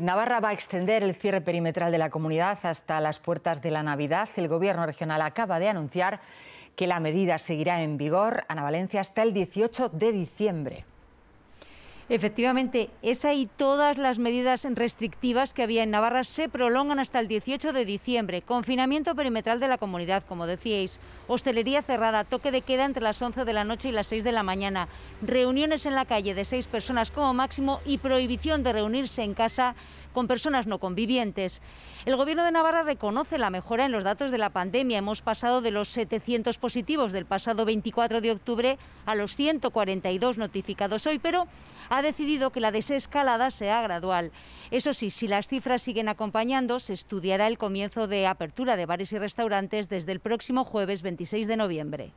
Navarra va a extender el cierre perimetral de la comunidad hasta las puertas de la Navidad. El Gobierno regional acaba de anunciar que la medida seguirá en vigor, en Valencia, hasta el 18 de diciembre. Efectivamente, esa y todas las medidas restrictivas que había en Navarra se prolongan hasta el 18 de diciembre. Confinamiento perimetral de la comunidad, como decíais. Hostelería cerrada, toque de queda entre las 11 de la noche y las 6 de la mañana. Reuniones en la calle de seis personas como máximo y prohibición de reunirse en casa con personas no convivientes. El Gobierno de Navarra reconoce la mejora en los datos de la pandemia. Hemos pasado de los 700 positivos del pasado 24 de octubre a los 142 notificados hoy, pero ha decidido que la desescalada sea gradual. Eso sí, si las cifras siguen acompañando, se estudiará el comienzo de apertura de bares y restaurantes desde el próximo jueves 26 de noviembre.